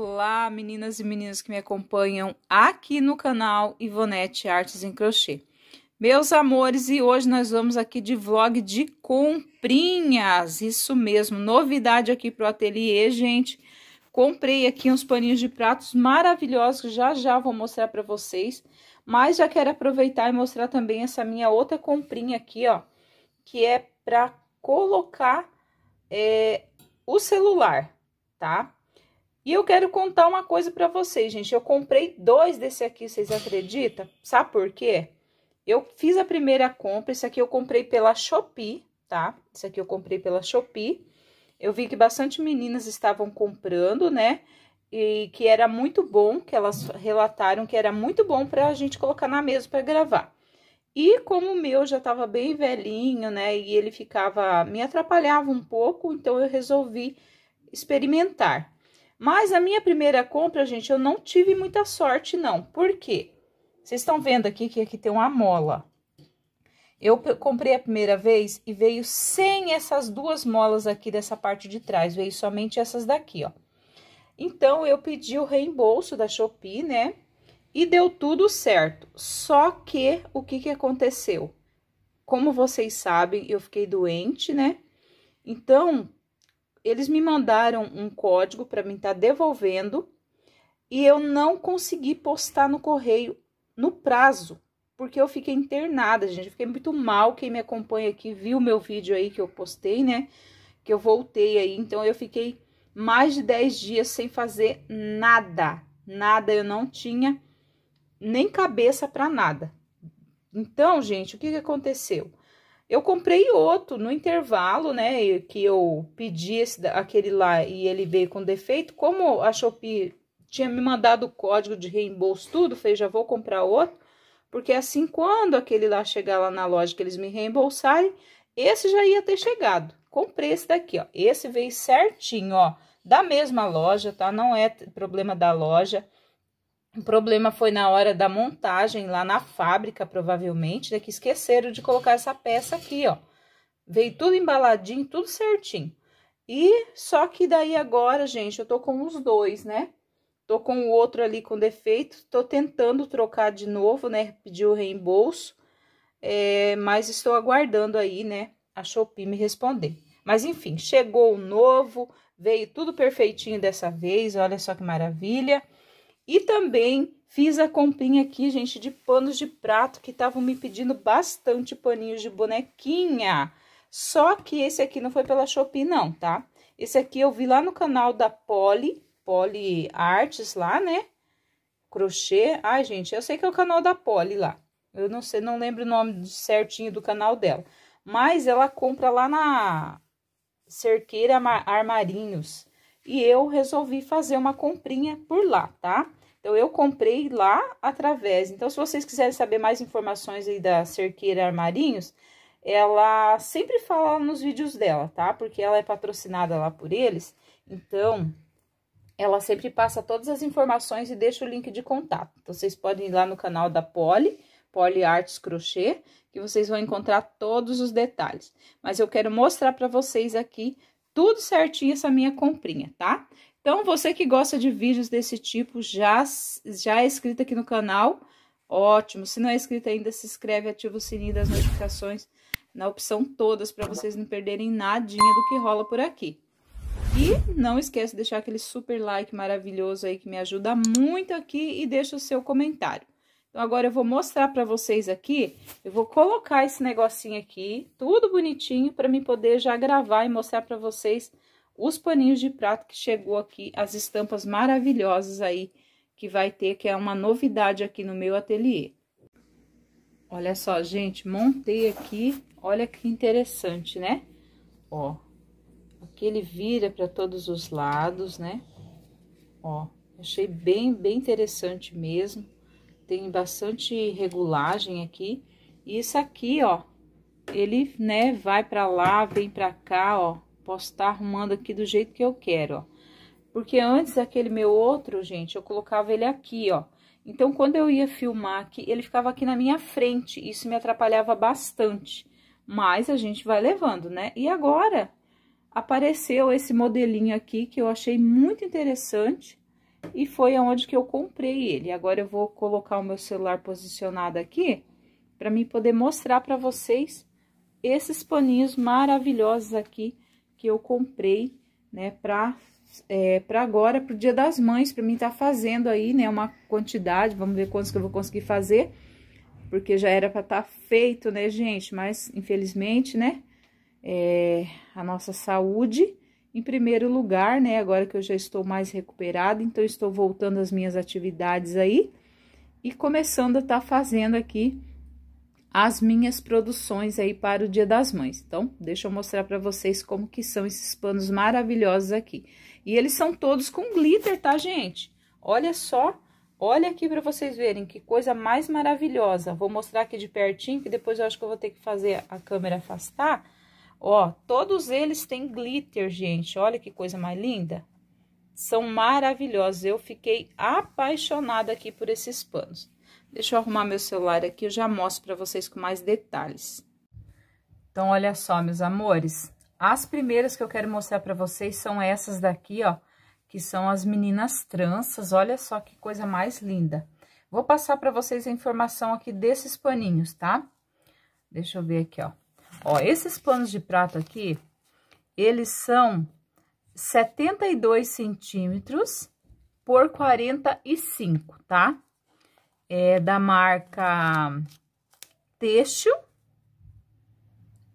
Olá, meninas e meninos que me acompanham aqui no canal Ivonete Artes em Crochê. Meus amores, e hoje nós vamos aqui de vlog de comprinhas. Isso mesmo, novidade aqui pro ateliê, gente. Comprei aqui uns paninhos de pratos maravilhosos que já já vou mostrar para vocês. Mas já quero aproveitar e mostrar também essa minha outra comprinha aqui, ó. Que é para colocar é, o celular, tá? E eu quero contar uma coisa para vocês, gente. Eu comprei dois desse aqui, vocês acreditam? Sabe por quê? Eu fiz a primeira compra, esse aqui eu comprei pela Shopee, tá? Esse aqui eu comprei pela Shopee. Eu vi que bastante meninas estavam comprando, né? E que era muito bom, que elas relataram que era muito bom para a gente colocar na mesa para gravar. E como o meu já estava bem velhinho, né? E ele ficava me atrapalhava um pouco, então eu resolvi experimentar. Mas a minha primeira compra, gente, eu não tive muita sorte, não. Por quê? Vocês estão vendo aqui que aqui tem uma mola. Eu comprei a primeira vez e veio sem essas duas molas aqui dessa parte de trás, veio somente essas daqui, ó. Então, eu pedi o reembolso da Shopee, né? E deu tudo certo. Só que, o que que aconteceu? Como vocês sabem, eu fiquei doente, né? Então, eles me mandaram um código para mim estar tá devolvendo e eu não consegui postar no correio no prazo, porque eu fiquei internada, gente. Eu fiquei muito mal. Quem me acompanha aqui viu meu vídeo aí que eu postei, né? Que eu voltei aí. Então, eu fiquei mais de 10 dias sem fazer nada. Nada, eu não tinha nem cabeça para nada. Então, gente, o que, que aconteceu? Eu comprei outro no intervalo, né? Que eu pedi esse, aquele lá e ele veio com defeito. Como a Shopee tinha me mandado o código de reembolso, tudo, fez, já vou comprar outro. Porque é assim, quando aquele lá chegar lá na loja que eles me reembolsarem, esse já ia ter chegado. Comprei esse daqui, ó. Esse veio certinho, ó. Da mesma loja, tá? Não é problema da loja. O problema foi na hora da montagem lá na fábrica, provavelmente, né, que esqueceram de colocar essa peça aqui, ó. Veio tudo embaladinho, tudo certinho. E só que daí agora, gente, eu tô com os dois, né? Tô com o outro ali com defeito, tô tentando trocar de novo, né? Pedir o reembolso, é, mas estou aguardando aí, né? A Shopee me responder. Mas enfim, chegou o novo, veio tudo perfeitinho dessa vez, olha só que maravilha. E também fiz a comprinha aqui, gente, de panos de prato, que estavam me pedindo bastante paninhos de bonequinha. Só que esse aqui não foi pela Shopee, não, tá? Esse aqui eu vi lá no canal da Poli, Poli Artes lá, né? Crochê. Ai, gente, eu sei que é o canal da Poli lá. Eu não sei, não lembro o nome certinho do canal dela. Mas ela compra lá na Cerqueira Armarinhos. E eu resolvi fazer uma comprinha por lá, tá? Então, eu comprei lá através. Então, se vocês quiserem saber mais informações aí da Cerqueira Armarinhos, ela sempre fala nos vídeos dela, tá? Porque ela é patrocinada lá por eles. Então, ela sempre passa todas as informações e deixa o link de contato. Então, vocês podem ir lá no canal da Poli, Poli Artes Crochê, que vocês vão encontrar todos os detalhes. Mas eu quero mostrar para vocês aqui tudo certinho essa minha comprinha, tá? Então, você que gosta de vídeos desse tipo, já, já é inscrito aqui no canal, ótimo. Se não é inscrito ainda, se inscreve, ativa o sininho das notificações na opção todas para vocês não perderem nadinha do que rola por aqui. E não esquece de deixar aquele super like maravilhoso aí que me ajuda muito aqui e deixa o seu comentário. Então, agora eu vou mostrar para vocês aqui, eu vou colocar esse negocinho aqui, tudo bonitinho, para mim poder já gravar e mostrar para vocês os paninhos de prato que chegou aqui, as estampas maravilhosas aí que vai ter, que é uma novidade aqui no meu ateliê. Olha só, gente, montei aqui, olha que interessante, né? Ó, aqui ele vira para todos os lados, né? Ó, achei bem, bem interessante mesmo. Tem bastante regulagem aqui. E isso aqui, ó, ele, né, vai para lá, vem para cá, ó posso estar arrumando aqui do jeito que eu quero, ó. Porque antes aquele meu outro, gente, eu colocava ele aqui, ó. Então, quando eu ia filmar aqui, ele ficava aqui na minha frente, isso me atrapalhava bastante. Mas a gente vai levando, né? E agora apareceu esse modelinho aqui que eu achei muito interessante e foi aonde que eu comprei ele. Agora eu vou colocar o meu celular posicionado aqui para mim poder mostrar para vocês esses paninhos maravilhosos aqui que eu comprei, né, para é, para agora, para o Dia das Mães, para mim estar tá fazendo aí, né, uma quantidade, vamos ver quantos que eu vou conseguir fazer, porque já era para estar tá feito, né, gente, mas infelizmente, né, é, a nossa saúde em primeiro lugar, né, agora que eu já estou mais recuperada, então estou voltando às minhas atividades aí e começando a estar tá fazendo aqui as minhas produções aí para o Dia das Mães. Então, deixa eu mostrar para vocês como que são esses panos maravilhosos aqui. E eles são todos com glitter, tá, gente? Olha só, olha aqui para vocês verem que coisa mais maravilhosa. Vou mostrar aqui de pertinho, que depois eu acho que eu vou ter que fazer a câmera afastar. Ó, todos eles têm glitter, gente. Olha que coisa mais linda. São maravilhosos. Eu fiquei apaixonada aqui por esses panos. Deixa eu arrumar meu celular aqui, eu já mostro para vocês com mais detalhes. Então, olha só, meus amores. As primeiras que eu quero mostrar para vocês são essas daqui, ó, que são as meninas tranças. Olha só que coisa mais linda. Vou passar para vocês a informação aqui desses paninhos, tá? Deixa eu ver aqui, ó. Ó, esses panos de prato aqui, eles são 72 centímetros por 45, tá? é da marca Têxtil.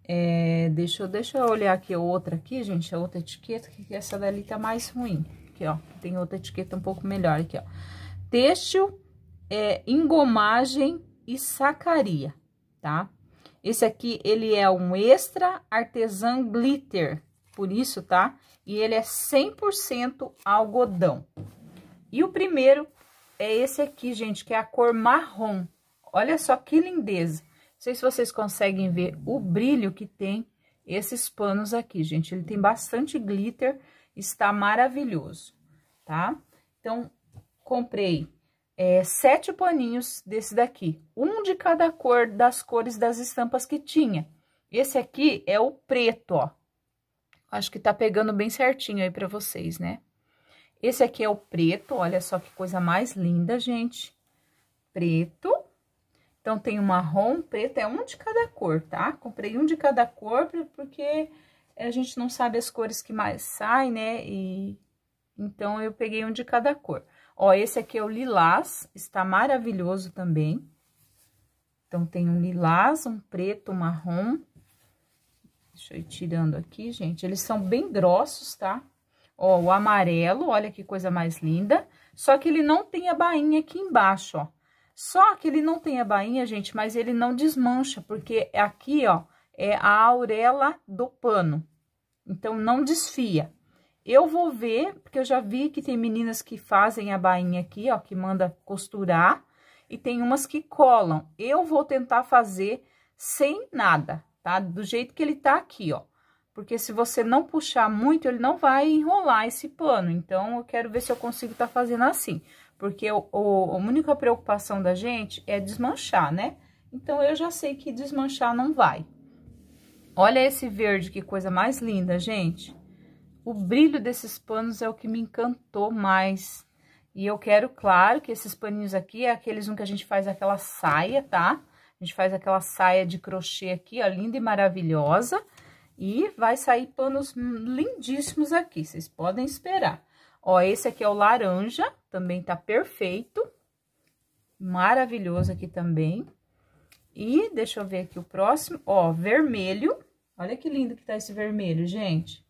É, deixa, eu, deixa eu olhar aqui outra aqui, gente, a é outra etiqueta, que essa dali tá mais ruim. Aqui, ó, tem outra etiqueta um pouco melhor aqui, ó. Têxtil, é, engomagem e sacaria, tá? Esse aqui, ele é um extra artesã glitter, por isso, tá? E ele é 100% algodão. E o primeiro é esse aqui, gente, que é a cor marrom. Olha só que lindeza. Não sei se vocês conseguem ver o brilho que tem esses panos aqui, gente. Ele tem bastante glitter, está maravilhoso, tá? Então, comprei é, sete paninhos desse daqui. Um de cada cor das cores das estampas que tinha. Esse aqui é o preto, ó. Acho que tá pegando bem certinho aí pra vocês, né? Esse aqui é o preto, olha só que coisa mais linda, gente. Preto. Então, tem o marrom, preto, é um de cada cor, tá? Comprei um de cada cor, porque a gente não sabe as cores que mais saem, né? E... Então, eu peguei um de cada cor. Ó, esse aqui é o lilás, está maravilhoso também. Então, tem um lilás, um preto, um marrom. Deixa eu ir tirando aqui, gente. Eles são bem grossos, tá? Ó, o amarelo, olha que coisa mais linda. Só que ele não tem a bainha aqui embaixo, ó. Só que ele não tem a bainha, gente, mas ele não desmancha, porque aqui, ó, é a aurela do pano. Então, não desfia. Eu vou ver, porque eu já vi que tem meninas que fazem a bainha aqui, ó, que manda costurar, e tem umas que colam. Eu vou tentar fazer sem nada, tá? Do jeito que ele tá aqui, ó. Porque se você não puxar muito, ele não vai enrolar esse pano. Então, eu quero ver se eu consigo tá fazendo assim. Porque o, o, a única preocupação da gente é desmanchar, né? Então, eu já sei que desmanchar não vai. Olha esse verde, que coisa mais linda, gente. O brilho desses panos é o que me encantou mais. E eu quero, claro, que esses paninhos aqui é aqueles um que a gente faz aquela saia, tá? A gente faz aquela saia de crochê aqui, ó, linda e maravilhosa. E vai sair panos lindíssimos aqui, vocês podem esperar. Ó, esse aqui é o laranja, também tá perfeito. Maravilhoso aqui também. E deixa eu ver aqui o próximo, ó, vermelho. Olha que lindo que tá esse vermelho, gente.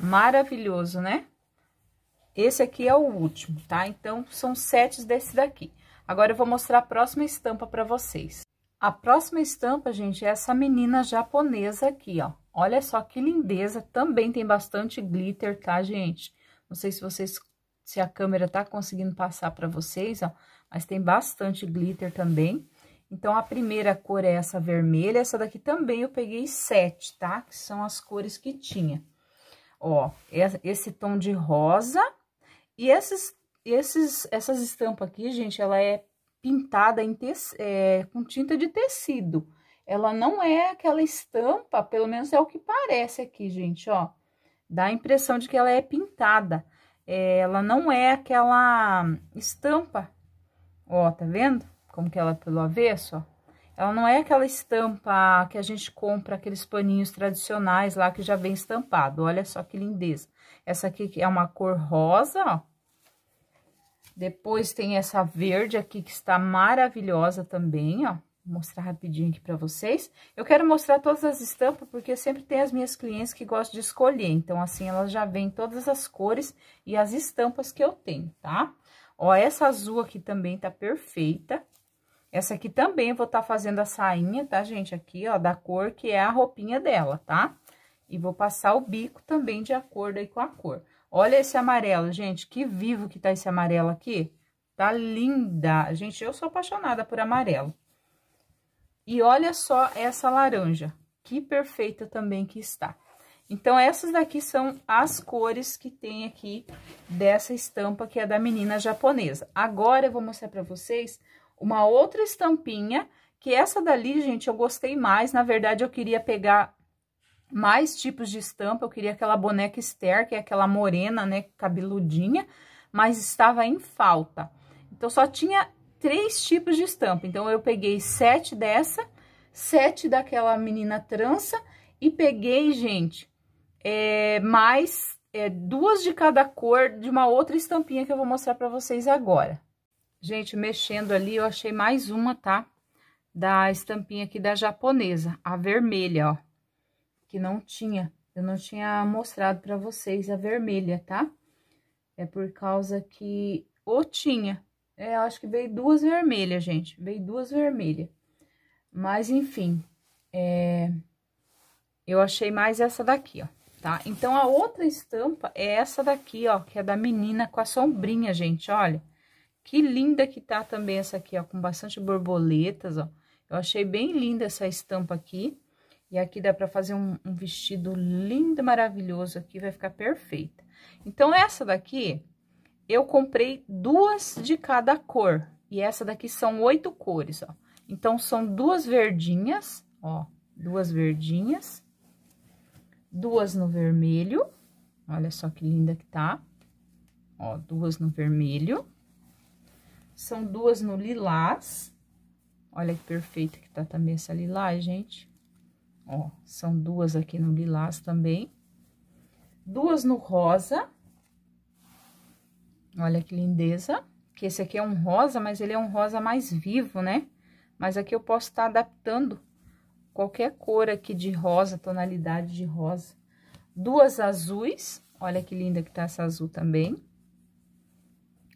Maravilhoso, né? Esse aqui é o último, tá? Então, são sete desse daqui. Agora, eu vou mostrar a próxima estampa pra vocês. A próxima estampa, gente, é essa menina japonesa aqui, ó. Olha só que lindeza, também tem bastante glitter, tá, gente? Não sei se vocês, se a câmera tá conseguindo passar pra vocês, ó, mas tem bastante glitter também. Então, a primeira cor é essa vermelha, essa daqui também eu peguei sete, tá? Que são as cores que tinha. Ó, esse tom de rosa e esses, esses, essas estampas aqui, gente, ela é pintada em te, é, com tinta de tecido. Ela não é aquela estampa, pelo menos é o que parece aqui, gente, ó. Dá a impressão de que ela é pintada. É, ela não é aquela estampa, ó, tá vendo? Como que ela é pelo avesso, ó. Ela não é aquela estampa que a gente compra, aqueles paninhos tradicionais lá que já vem estampado. Olha só que lindeza. Essa aqui é uma cor rosa, ó depois tem essa verde aqui, que está maravilhosa também, ó. Vou mostrar rapidinho aqui para vocês. Eu quero mostrar todas as estampas, porque sempre tem as minhas clientes que gostam de escolher. Então, assim, elas já vêm todas as cores e as estampas que eu tenho, tá? Ó, essa azul aqui também tá perfeita. Essa aqui também vou estar tá fazendo a sainha, tá, gente? Aqui, ó, da cor que é a roupinha dela, tá? E vou passar o bico também de acordo aí com a cor. Olha esse amarelo, gente, que vivo que tá esse amarelo aqui. Tá linda. Gente, eu sou apaixonada por amarelo. E olha só essa laranja, que perfeita também que está. Então, essas daqui são as cores que tem aqui dessa estampa que é da menina japonesa. Agora, eu vou mostrar pra vocês uma outra estampinha, que essa dali, gente, eu gostei mais. Na verdade, eu queria pegar mais tipos de estampa. Eu queria aquela boneca Esther, que é aquela morena, né, cabeludinha, mas estava em falta. Então, só tinha três tipos de estampa. Então, eu peguei sete dessa, sete daquela menina trança e peguei, gente, é, mais é, duas de cada cor de uma outra estampinha que eu vou mostrar para vocês agora. Gente, mexendo ali, eu achei mais uma, tá? Da estampinha aqui da japonesa, a vermelha, ó que não tinha. Eu não tinha mostrado para vocês a vermelha, tá? É por causa que... Ou tinha. É, acho que veio duas vermelhas, gente. Veio duas vermelhas. Mas, enfim, é... Eu achei mais essa daqui, ó, tá? Então, a outra estampa é essa daqui, ó, que é da menina com a sombrinha, gente, olha. Que linda que tá também essa aqui, ó, com bastante borboletas, ó. Eu achei bem linda essa estampa aqui. E aqui dá pra fazer um, um vestido lindo, maravilhoso aqui, vai ficar perfeita. Então, essa daqui, eu comprei duas de cada cor. E essa daqui são oito cores, ó. Então, são duas verdinhas, ó, duas verdinhas, duas no vermelho, olha só que linda que tá, ó, duas no vermelho, são duas no lilás, olha que perfeita que tá também essa lilás, gente. Ó, são duas aqui no lilás também. Duas no rosa. Olha que lindeza. Que esse aqui é um rosa, mas ele é um rosa mais vivo, né? Mas aqui eu posso estar tá adaptando qualquer cor aqui de rosa, tonalidade de rosa. Duas azuis. Olha que linda que tá essa azul também.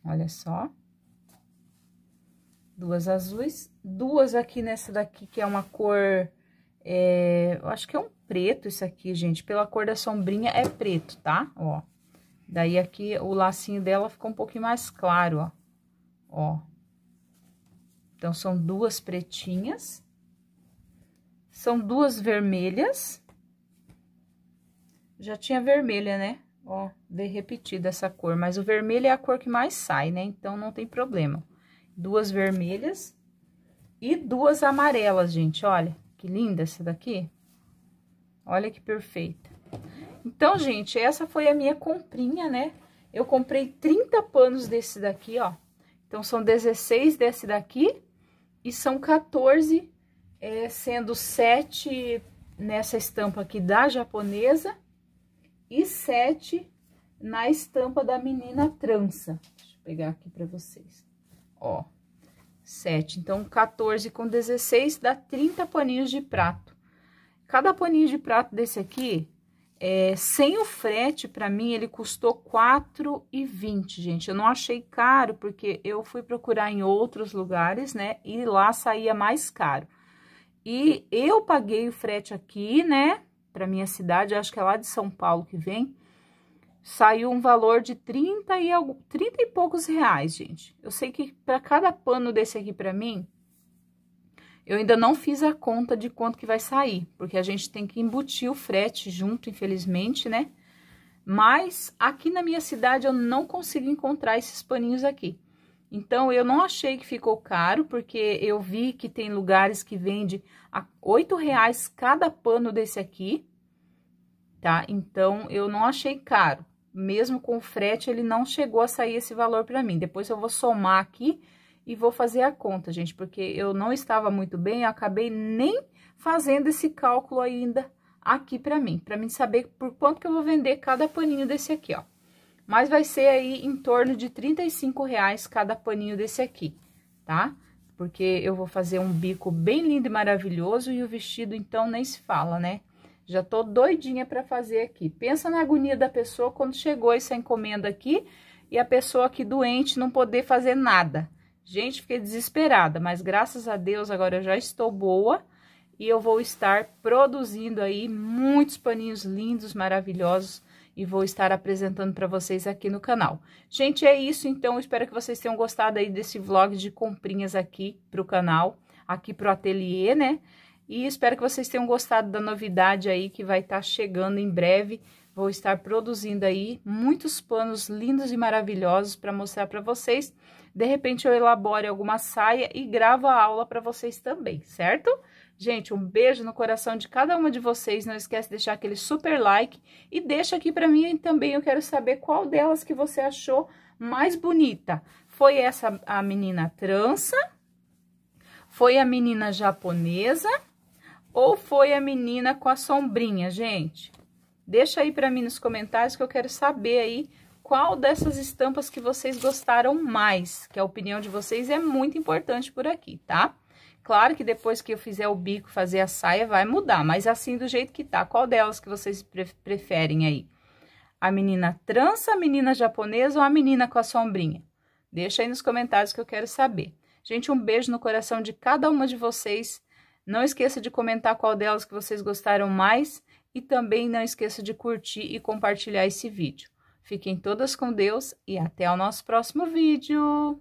Olha só. Duas azuis. Duas aqui nessa daqui, que é uma cor é, eu acho que é um preto isso aqui, gente. Pela cor da sombrinha é preto, tá? Ó. Daí aqui o lacinho dela ficou um pouquinho mais claro, ó. Ó. Então, são duas pretinhas. São duas vermelhas. Já tinha vermelha, né? Ó, de repetida essa cor. Mas o vermelho é a cor que mais sai, né? Então, não tem problema. Duas vermelhas. E duas amarelas, gente, olha. Que linda essa daqui. Olha que perfeita. Então, gente, essa foi a minha comprinha, né? Eu comprei 30 panos desse daqui, ó. Então, são 16 desse daqui e são 14, é, sendo 7 nessa estampa aqui da japonesa e 7 na estampa da menina trança. Deixa eu pegar aqui pra vocês, ó. 7. Então, 14 com 16 dá 30 paninhos de prato. Cada paninho de prato desse aqui, é, sem o frete, para mim, ele custou 4,20, gente. Eu não achei caro, porque eu fui procurar em outros lugares, né? E lá saía mais caro. E eu paguei o frete aqui, né? Para minha cidade, acho que é lá de São Paulo que vem saiu um valor de 30 e, 30 e poucos reais, gente. Eu sei que para cada pano desse aqui para mim, eu ainda não fiz a conta de quanto que vai sair, porque a gente tem que embutir o frete junto, infelizmente, né? Mas aqui na minha cidade eu não consigo encontrar esses paninhos aqui. Então, eu não achei que ficou caro, porque eu vi que tem lugares que vende a oito reais cada pano desse aqui, tá? Então, eu não achei caro mesmo com frete, ele não chegou a sair esse valor para mim. Depois eu vou somar aqui e vou fazer a conta, gente, porque eu não estava muito bem, eu acabei nem fazendo esse cálculo ainda aqui para mim, para mim saber por quanto que eu vou vender cada paninho desse aqui, ó. Mas vai ser aí em torno de 35 reais cada paninho desse aqui, tá? Porque eu vou fazer um bico bem lindo e maravilhoso e o vestido, então, nem se fala, né? Já tô doidinha para fazer aqui. Pensa na agonia da pessoa quando chegou essa encomenda aqui e a pessoa aqui doente não poder fazer nada. Gente, fiquei desesperada, mas graças a Deus agora eu já estou boa e eu vou estar produzindo aí muitos paninhos lindos, maravilhosos e vou estar apresentando para vocês aqui no canal. Gente, é isso então, espero que vocês tenham gostado aí desse vlog de comprinhas aqui pro canal, aqui pro ateliê, né? E espero que vocês tenham gostado da novidade aí que vai estar tá chegando em breve. Vou estar produzindo aí muitos panos lindos e maravilhosos para mostrar para vocês. De repente eu elabore alguma saia e gravo a aula para vocês também, certo? Gente, um beijo no coração de cada uma de vocês. Não esquece de deixar aquele super like e deixa aqui para mim também. Eu quero saber qual delas que você achou mais bonita. Foi essa a menina trança? Foi a menina japonesa? ou foi a menina com a sombrinha, gente? Deixa aí para mim nos comentários que eu quero saber aí qual dessas estampas que vocês gostaram mais, que a opinião de vocês é muito importante por aqui, tá? Claro que depois que eu fizer o bico, fazer a saia, vai mudar, mas assim, do jeito que tá, qual delas que vocês pre preferem aí? A menina trança, a menina japonesa ou a menina com a sombrinha? Deixa aí nos comentários que eu quero saber. Gente, um beijo no coração de cada uma de vocês. Não esqueça de comentar qual delas que vocês gostaram mais e também não esqueça de curtir e compartilhar esse vídeo. Fiquem todas com Deus e até o nosso próximo vídeo!